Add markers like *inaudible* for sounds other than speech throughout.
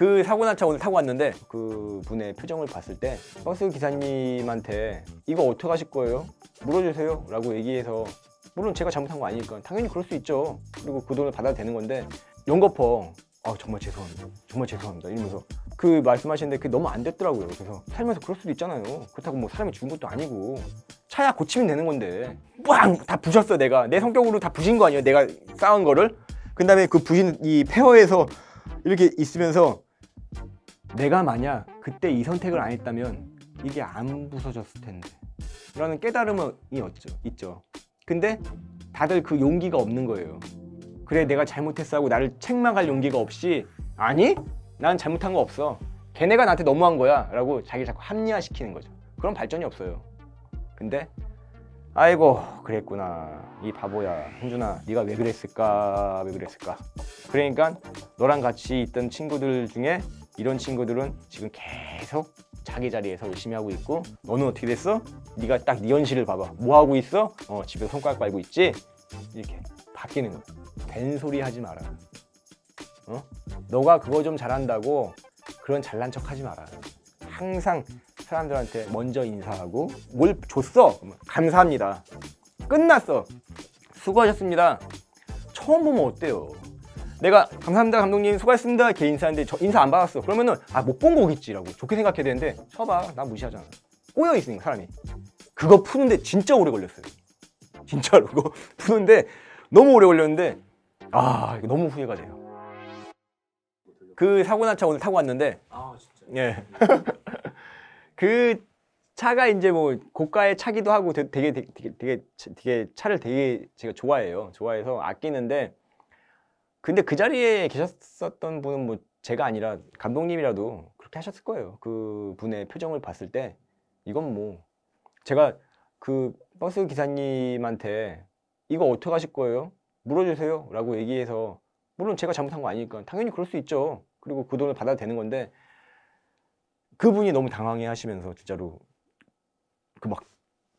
그 사고 난 차 오늘 타고 왔는데 그 분의 표정을 봤을 때 버스 기사님한테 이거 어떻게 하실 거예요? 물어주세요 라고 얘기해서 물론 제가 잘못한 거 아니니까 당연히 그럴 수 있죠 그리고 그 돈을 받아도 되는 건데 용거퍼아 정말 죄송합니다 정말 죄송합니다 이러면서 그 말씀하시는데 그게 너무 안 됐더라고요 그래서 살면서 그럴 수도 있잖아요 그렇다고 뭐 사람이 죽은 것도 아니고 차야 고치면 되는 건데 빵! 다 부셨어 내가 내 성격으로 다 부신 거 아니에요 내가 싸운 거를 그 다음에 그 부신 이폐허에서 이렇게 있으면서 내가 만약 그때 이 선택을 안 했다면 이게 안 부서졌을 텐데 라는 깨달음이 있죠, 있죠. 근데 다들 그 용기가 없는 거예요 그래 내가 잘못했어 하고 나를 책망할 용기가 없이 아니 난 잘못한 거 없어 걔네가 나한테 너무한 거야 라고 자기를 자꾸 합리화시키는 거죠 그럼 발전이 없어요 근데 아이고 그랬구나 이 바보야 현준아 네가 왜 그랬을까 왜 그랬을까 그러니까 너랑 같이 있던 친구들 중에 이런 친구들은 지금 계속 자기 자리에서 열심히 하고 있고 너는 어떻게 됐어? 네가 딱 네 현실을 봐봐 뭐 하고 있어? 어 집에서 손가락 빨고 있지? 이렇게 바뀌는 거야 된소리 하지 마라 어? 너가 그거 좀 잘한다고 그런 잘난 척 하지 마라 항상 사람들한테 먼저 인사하고 뭘 줬어? 감사합니다 끝났어 수고하셨습니다 처음 보면 어때요 내가 감사합니다 감독님 수고하셨습니다 개 인사하는데 저 인사 안 받았어 그러면은 아 못 본 거겠지라고 좋게 생각해야 되는데 쳐봐 나 무시하잖아 꼬여 있으니까 사람이 그거 푸는데 진짜 오래 걸렸어요 진짜로 그거 *laughs* 푸는데 너무 오래 걸렸는데 아 이거 너무 후회가 돼요 그 사고 난차 오늘 타고 왔는데 아, 예. *laughs* 그 차가 이제 뭐 고가의 차기도 하고 되게 되게 되게, 되게 차를 되게 제가 좋아해요 좋아해서 아끼는데 근데 그 자리에 계셨었던 분은 뭐 제가 아니라 감독님이라도 그렇게 하셨을 거예요. 그 분의 표정을 봤을 때 이건 뭐 제가 그 버스 기사님한테 이거 어떻게 하실 거예요? 물어주세요 라고 얘기해서 물론 제가 잘못한 거 아니니까 당연히 그럴 수 있죠. 그리고 그 돈을 받아도 되는 건데 그분이 너무 당황해 하시면서 진짜로 그 막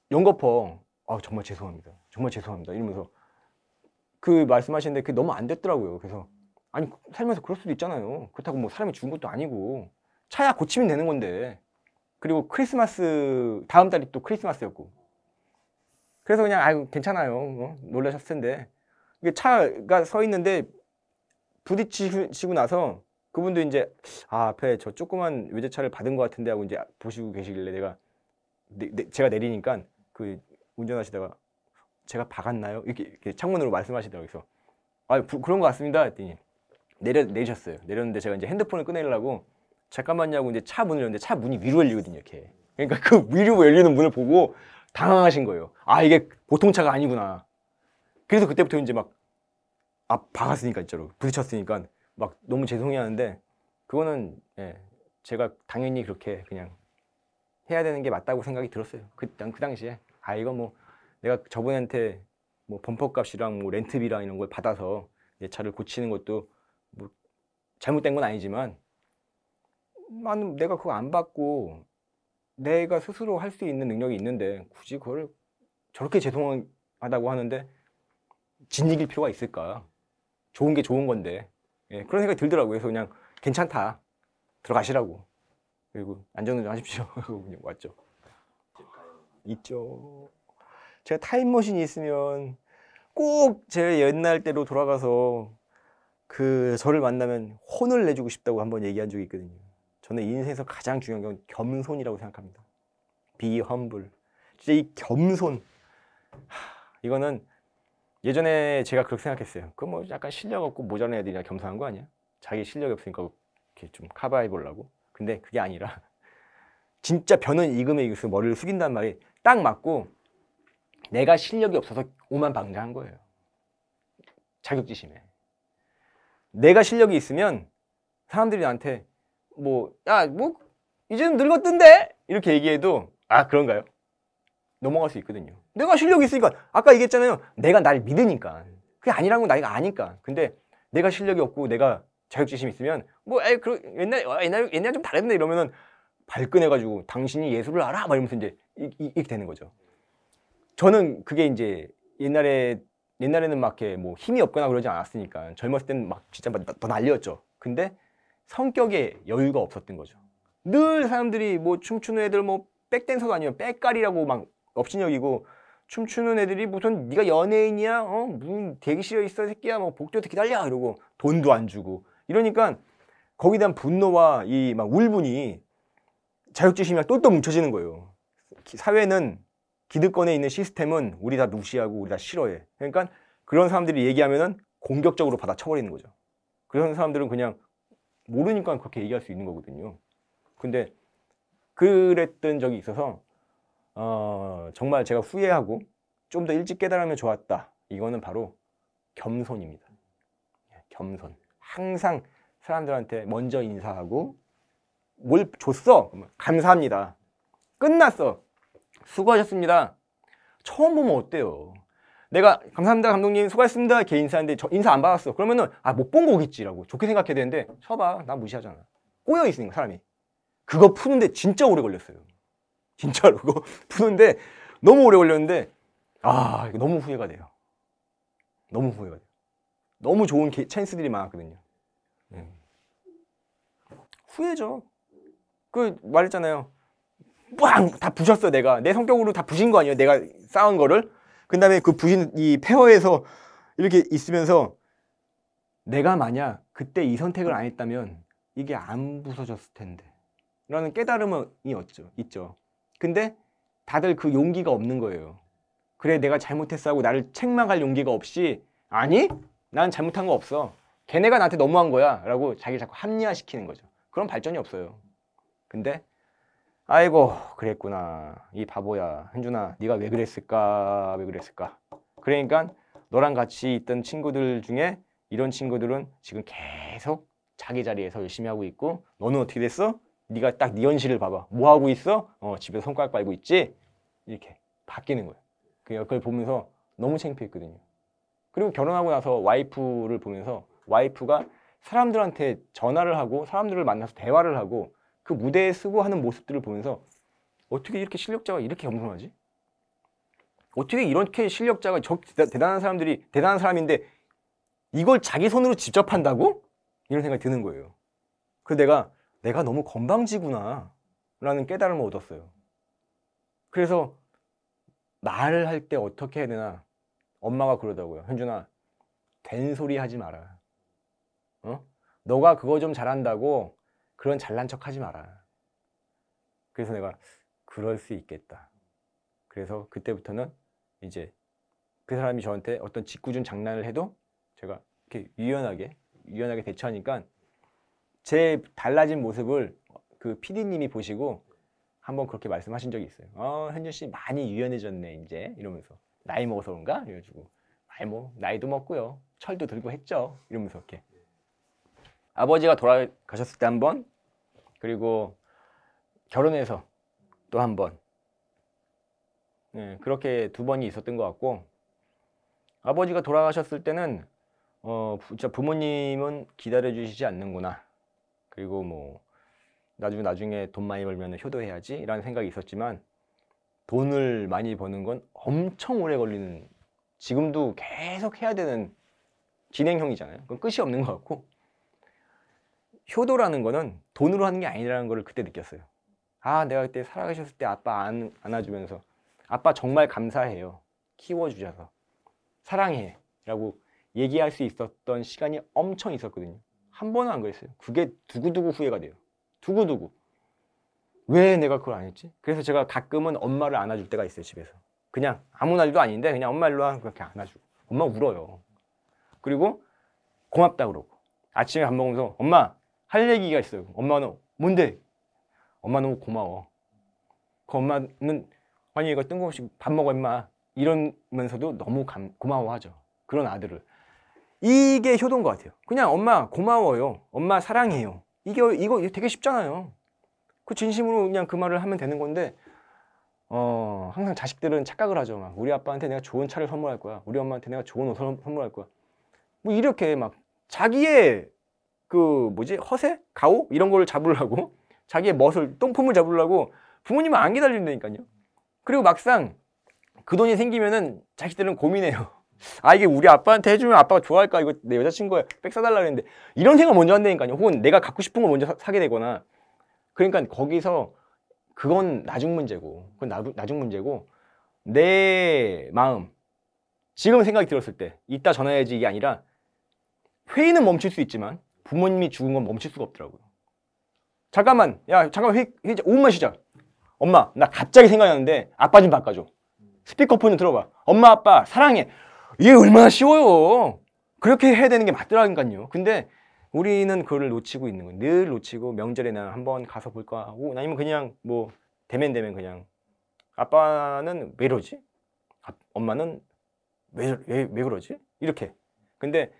연거퍼 아 정말 죄송합니다. 정말 죄송합니다. 이러면서 그 말씀하시는데 그게 너무 안 됐더라고요. 그래서 아니 살면서 그럴 수도 있잖아요. 그렇다고 뭐 사람이 죽은 것도 아니고 차야 고치면 되는 건데 그리고 크리스마스 다음 달이 또 크리스마스였고 그래서 그냥 아유 괜찮아요 어? 놀라셨을 텐데 이게 차가 서 있는데 부딪히시고 나서 그분도 이제 아 앞에 저 조그만 외제차를 받은 것 같은데 하고 이제 보시고 계시길래 내가 네, 네, 제가 내리니까 그 운전하시다가 제가 박았나요? 이렇게, 이렇게 창문으로 말씀하시더라고요. 그래서 아 부, 그런 것 같습니다. 했더니 내려 내셨어요. 내렸는데 제가 이제 핸드폰을 꺼내려고 잠깐만요 고 이제 차 문을 열는데 었차 문이 위로 열리거든요. 이렇게 그러니까 그 위로 열리는 문을 보고 당황하신 거예요. 아 이게 보통 차가 아니구나. 그래서 그때부터 이제 막 아, 박았으니까 진짜로 부딪혔으니까 막 너무 죄송해하는데 그거는 예, 제가 당연히 그렇게 그냥 해야 되는 게 맞다고 생각이 들었어요. 그, 그 당시에 아 이거 뭐 내가 저분한테 뭐 범퍼 값이랑 뭐 렌트비랑 이런 걸 받아서 내 차를 고치는 것도 뭐 잘못된 건 아니지만 나는 내가 그거 안 받고 내가 스스로 할 수 있는 능력이 있는데 굳이 그걸 저렇게 죄송하다고 하는데 진이길 필요가 있을까? 좋은 게 좋은 건데 예, 그런 생각이 들더라고요. 그래서 그냥 괜찮다 들어가시라고 그리고 안전운전 하십시오 하 *laughs* 왔죠. 있죠. 제가 타임머신이 있으면 꼭 제 옛날 대로 돌아가서 그 저를 만나면 혼을 내주고 싶다고 한 번 얘기한 적이 있거든요. 저는 인생에서 가장 중요한 건 겸손이라고 생각합니다. Be humble. 진짜 이 겸손. 하, 이거는 예전에 제가 그렇게 생각했어요. 그 뭐 약간 실력 없고 모자란 애들이나 겸손한 거 아니야? 자기 실력이 없으니까 이렇게 좀 커버해 보려고. 근데 그게 아니라 *laughs* 진짜 변은 익음에 익어서 머리를 숙인다는 말이 딱 맞고 내가 실력이 없어서 오만 방자한 거예요. 자격지심에. 내가 실력이 있으면 사람들이 나한테 뭐, 야, 뭐, 이제는 늙었던데? 이렇게 얘기해도, 아, 그런가요? 넘어갈 수 있거든요. 내가 실력이 있으니까, 아까 얘기했잖아요. 내가 날 믿으니까. 그게 아니라는 건 나이가 아니까. 근데 내가 실력이 없고 내가 자격지심이 있으면, 뭐, 에이, 그, 옛날, 아, 옛날, 옛날 좀 다른데 이러면은 발끈해가지고 당신이 예수을 알아? 막 이러면서 이제, 이, 이, 이렇게 되는 거죠. 저는 그게 이제 옛날에 옛날에는 막 이렇게 뭐 힘이 없거나 그러지 않았으니까 젊었을 때는 막 진짜 막더 난리였죠. 근데 성격에 여유가 없었던 거죠. 늘 사람들이 뭐 춤추는 애들 뭐 백댄서도 아니면 백깔이라고 막 업신여기고 춤추는 애들이 무슨 네가 연예인이야? 어? 문슨 대기실에 있어 새끼야? 뭐 복도에서 기다려 이러고 돈도 안 주고 이러니까 거기에 대한 분노와 이 막 울분이 자격지심이랑 똘똘 뭉쳐지는 거예요. 사회는 기득권에 있는 시스템은 우리 다 무시하고 우리 다 싫어해. 그러니까 그런 사람들이 얘기하면은 공격적으로 받아 쳐버리는 거죠. 그런 사람들은 그냥 모르니까 그렇게 얘기할 수 있는 거거든요. 근데 그랬던 적이 있어서 어, 정말 제가 후회하고 좀 더 일찍 깨달으면 좋았다. 이거는 바로 겸손입니다. 예, 겸손. 항상 사람들한테 먼저 인사하고 뭘 줬어? 감사합니다. 끝났어. 수고하셨습니다. 처음 보면 어때요? 내가 감사합니다 감독님 수고하셨습니다 개 인사하는데 저 인사 안 받았어 그러면은 아 못 본 거겠지라고 좋게 생각해야 되는데 쳐봐 나 무시하잖아 꼬여 있으니까 사람이 그거 푸는데 진짜 오래 걸렸어요 진짜로 그거 *laughs* 푸는데 너무 오래 걸렸는데 아 이거 너무 후회가 돼요 너무 후회가 돼요 너무 좋은 게, 찬스들이 많았거든요 음. 후회죠 그 말했잖아요 빵! 다 부셨어, 내가. 내 성격으로 다 부신 거 아니에요? 내가 싸운 거를? 그 다음에 그 부신 이 페어에서 이렇게 있으면서 내가 만약 그때 이 선택을 안 했다면 이게 안 부서졌을 텐데. 라는 깨달음이 있죠. 있죠. 근데 다들 그 용기가 없는 거예요. 그래, 내가 잘못했어 하고 나를 책망할 용기가 없이 아니? 난 잘못한 거 없어. 걔네가 나한테 너무한 거야. 라고 자기를 자꾸 합리화시키는 거죠. 그런 발전이 없어요. 근데 아이고 그랬구나 이 바보야 현준아 네가 왜 그랬을까 왜 그랬을까 그러니까 너랑 같이 있던 친구들 중에 이런 친구들은 지금 계속 자기 자리에서 열심히 하고 있고 너는 어떻게 됐어? 네가 딱 네 현실을 봐봐 뭐 하고 있어? 어 집에서 손가락 빨고 있지? 이렇게 바뀌는 거예요 그니까 그걸 보면서 너무 창피했거든요 그리고 결혼하고 나서 와이프를 보면서 와이프가 사람들한테 전화를 하고 사람들을 만나서 대화를 하고 그 무대에 쓰고 하는 모습들을 보면서 어떻게 이렇게 실력자가 이렇게 겸손하지? 어떻게 이렇게 실력자가 저 대단한 사람들이 대단한 사람인데 이걸 자기 손으로 직접 한다고? 이런 생각이 드는 거예요. 그 내가 내가 너무 건방지구나 라는 깨달음을 얻었어요. 그래서 말을 할 때 어떻게 해야 되나 엄마가 그러더라고요. 현준아 된소리 하지 마라. 어? 너가 그거 좀 잘한다고 그런 잘난 척 하지 마라. 그래서 내가 그럴 수 있겠다. 그래서 그때부터는 이제 그 사람이 저한테 어떤 짓궂은 장난을 해도 제가 이렇게 유연하게 유연하게 대처하니까 제 달라진 모습을 그 PD님이 보시고 한번 그렇게 말씀하신 적이 있어요. 어, 현준 씨 많이 유연해졌네 이제 이러면서 나이 먹어서 그런가 이래가지고 아이 뭐 나이도 먹고요 철도 들고 했죠 이러면서 이렇게 아버지가 돌아가셨을 때 한 번, 그리고 결혼해서 또 한 번. 네, 그렇게 두 번이 있었던 것 같고, 아버지가 돌아가셨을 때는, 어, 진짜 부모님은 기다려주시지 않는구나. 그리고 뭐, 나중에 나중에 돈 많이 벌면 효도해야지. 라는 생각이 있었지만, 돈을 많이 버는 건 엄청 오래 걸리는, 지금도 계속 해야 되는 진행형이잖아요. 그건 끝이 없는 것 같고, 효도라는 거는 돈으로 하는 게 아니라는 걸 그때 느꼈어요. 아, 내가 그때 살아가셨을 때 아빠 안, 안아주면서 아빠 정말 감사해요. 키워주셔서. 사랑해. 라고 얘기할 수 있었던 시간이 엄청 있었거든요. 한 번은 안 그랬어요. 그게 두고두고 후회가 돼요. 두고두고. 왜 내가 그걸 안 했지? 그래서 제가 가끔은 엄마를 안아줄 때가 있어요, 집에서. 그냥 아무날도 아닌데 그냥 엄마 일로 와. 그렇게 안아주고. 엄마 울어요. 그리고 고맙다 그러고. 아침에 밥 먹으면서 엄마 할 얘기가 있어요. 엄마는 뭔데? 엄마 너무 고마워. 그 엄마는 아니 이거 뜬금없이 밥 먹어 엄마 이러면서도 너무 감, 고마워하죠. 그런 아들을 이게 효도인 것 같아요. 그냥 엄마 고마워요. 엄마 사랑해요. 이게 이거 되게 쉽잖아요. 그 진심으로 그냥 그 말을 하면 되는 건데 어, 항상 자식들은 착각을 하죠. 막 우리 아빠한테 내가 좋은 차를 선물할 거야. 우리 엄마한테 내가 좋은 옷을 선물할 거야. 뭐 이렇게 막 자기의 그 뭐지 허세 가오 이런 걸 잡으려고 *laughs* 자기의 멋을 똥품을 잡으려고 부모님은 안 기다린다니까요 그리고 막상 그 돈이 생기면은 자식들은 고민해요 *laughs* 아 이게 우리 아빠한테 해주면 아빠가 좋아할까 이거 내 여자친구에 빽 사달라 그랬는데 이런 생각 먼저 한다니까요 혹은 내가 갖고 싶은 걸 먼저 사, 게 되거나 그러니까 거기서 그건 나중 문제고 그건 나, 나중 문제고 내 마음 지금 생각이 들었을 때 이따 전화해야지 이게 아니라 회의는 멈출 수 있지만 부모님이 죽은 건 멈출 수가 없더라고요. 잠깐만, 야, 잠깐만, 회, 회, 5분만 쉬자. 엄마, 나 갑자기 생각났는데 아빠 좀 바꿔줘. 스피커폰 좀 들어봐. 엄마, 아빠, 사랑해. 이게 얼마나 쉬워요. 그렇게 해야 되는 게 맞더라니까요. 근데 우리는 그걸 놓치고 있는 거예요. 늘 놓치고 명절에 나 한 번 가서 볼까 하고 아니면 그냥 뭐 대면 대면 그냥 아빠는 왜 이러지? 아, 엄마는 왜, 왜, 왜 그러지? 이렇게. 근데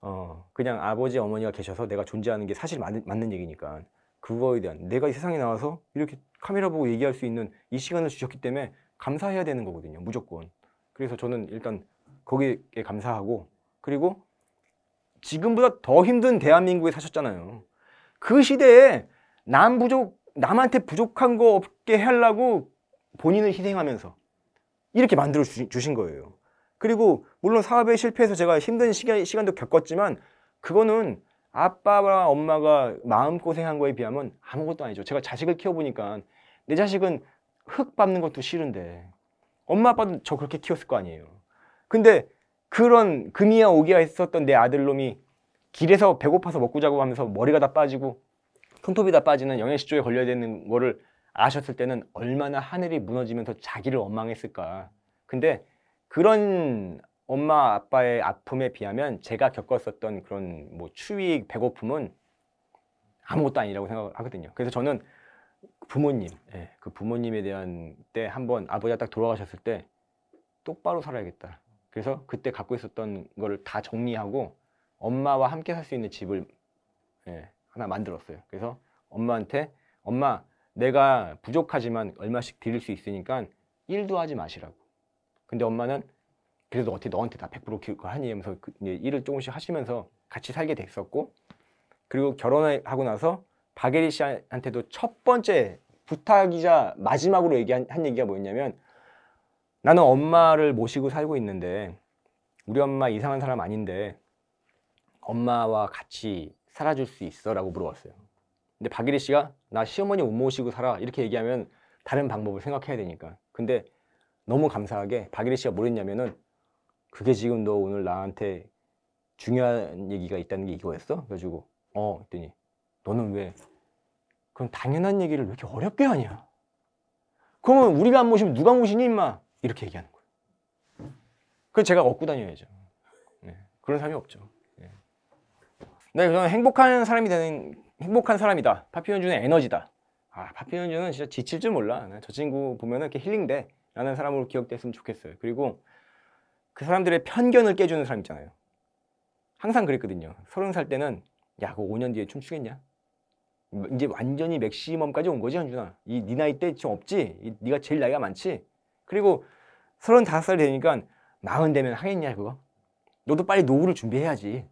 어, 그냥 아버지 어머니가 계셔서 내가 존재하는 게 사실 맞는, 맞는 얘기니까 그거에 대한 내가 이 세상에 나와서 이렇게 카메라 보고 얘기할 수 있는 이 시간을 주셨기 때문에 감사해야 되는 거거든요 무조건 그래서 저는 일단 거기에 감사하고 그리고 지금보다 더 힘든 대한민국에 사셨잖아요 그 시대에 남 부족 남한테 부족한 거 없게 하려고 본인을 희생하면서 이렇게 만들어 주신 거예요 그리고 물론 사업에 실패해서 제가 힘든 시간, 시간도 겪었지만 그거는 아빠와 엄마가 마음고생한 거에 비하면 아무것도 아니죠. 제가 자식을 키워보니까 내 자식은 흙 밟는 것도 싫은데 엄마 아빠도 저 그렇게 키웠을 거 아니에요. 근데 그런 금이야 오기야 했었던 내 아들놈이 길에서 배고파서 먹고 자고 하면서 머리가 다 빠지고 손톱이 다 빠지는 영양실조에 걸려야 되는 거를 아셨을 때는 얼마나 하늘이 무너지면서 자기를 원망했을까. 근데 그런 엄마 아빠의 아픔에 비하면 제가 겪었었던 그런 뭐 추위 배고픔은 아무것도 아니라고 생각하거든요 그래서 저는 부모님 예, 그 부모님에 대한 때 한번 아버지가 딱 돌아가셨을 때 똑바로 살아야겠다 그래서 그때 갖고 있었던 거를 다 정리하고 엄마와 함께 살 수 있는 집을 예, 하나 만들었어요 그래서 엄마한테 엄마 내가 부족하지만 얼마씩 드릴 수 있으니까 일도 하지 마시라고 근데 엄마는 그래도 어떻게 너한테 다 100% 그거 하니 하면서 그 일을 조금씩 하시면서 같이 살게 됐었고 그리고 결혼하고 나서 박예리 씨한테도 첫 번째 부탁이자 마지막으로 얘기한 한 얘기가 뭐였냐면 나는 엄마를 모시고 살고 있는데 우리 엄마 이상한 사람 아닌데 엄마와 같이 살아줄 수 있어? 라고 물어봤어요. 근데 박예리 씨가 나 시어머니 못 모시고 살아 이렇게 얘기하면 다른 방법을 생각해야 되니까 근데 너무 감사하게 박예리 씨가 뭘 했냐면은 그게 지금 너 오늘 나한테 중요한 얘기가 있다는 게 이거였어? 그래가지고 어 했더니 너는 왜 그럼 당연한 얘기를 왜 이렇게 어렵게 하냐 그러면 우리가 안 모시면 누가 모시니 임마 이렇게 얘기하는 거예요 그래서 제가 얻고 다녀야죠 네. 그런 사람이 없죠 네. 네, 저는 행복한 사람이 되는 행복한 사람이다 파피현준의 에너지다 아 파피현준은 진짜 지칠 줄 몰라 네, 저 친구 보면 이렇게 힐링돼 라는 사람으로 기억됐으면 좋겠어요. 그리고 그 사람들의 편견을 깨주는 사람 있잖아요. 항상 그랬거든요. 서른 살 때는 야, 그 5년 뒤에 춤추겠냐? 뭐, 이제 완전히 맥시멈까지 온 거지, 현준아. 이 네 나이 때 지금 없지? 이, 네가 제일 나이가 많지? 그리고 서른 다섯 살 되니까 마흔 되면 하겠냐, 그거? 너도 빨리 노후를 준비해야지.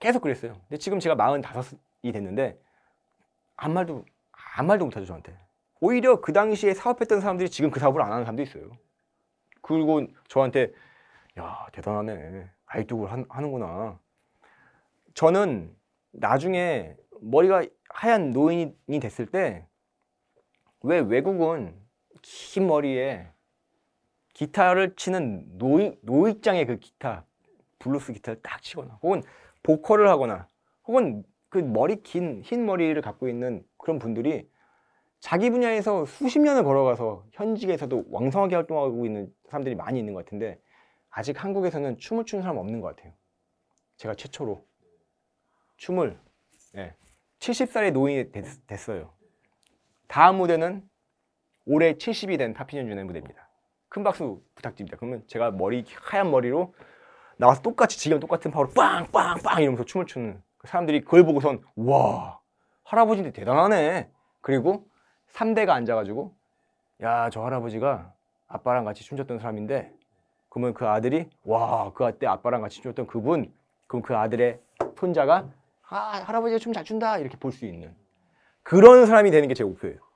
계속 그랬어요. 근데 지금 제가 마흔 다섯이 됐는데 아무 말도 아무 말도 못하죠 저한테. 오히려 그 당시에 사업했던 사람들이 지금 그 사업을 안 하는 사람도 있어요. 그리고 저한테 야 대단하네 아이뚝을 하는구나. 저는 나중에 머리가 하얀 노인이 됐을 때 왜 외국은 긴 머리에 기타를 치는 노이, 노익장의 그 기타 블루스 기타를 딱 치거나 혹은 보컬을 하거나 혹은 그 머리 긴 흰 머리를 갖고 있는 그런 분들이 자기 분야에서 수십 년을 걸어가서 현직에서도 왕성하게 활동하고 있는 사람들이 많이 있는 것 같은데 아직 한국에서는 춤을 추는 사람 없는 것 같아요. 제가 최초로 춤을 네, 예, 70살의 노인이 됐, 어요 다음 무대는 올해 70이 된 파피년준의 무대입니다. 큰 박수 부탁드립니다. 그러면 제가 머리 하얀 머리로 나와서 똑같이 지금 똑같은 파워로 빵빵빵 이러면서 춤을 추는 그 사람들이 그걸 보고선 와 할아버지인데 대단하네. 그리고 3대가 앉아가지고 야 저 할아버지가 아빠랑 같이 춤췄던 사람인데 그러면 그 아들이 와 그때 아, 아빠랑 같이 춤췄던 그분 그럼 그 아들의 손자가 아 할아버지가 춤 잘 춘다 이렇게 볼 수 있는 그런 사람이 되는 게 제 목표예요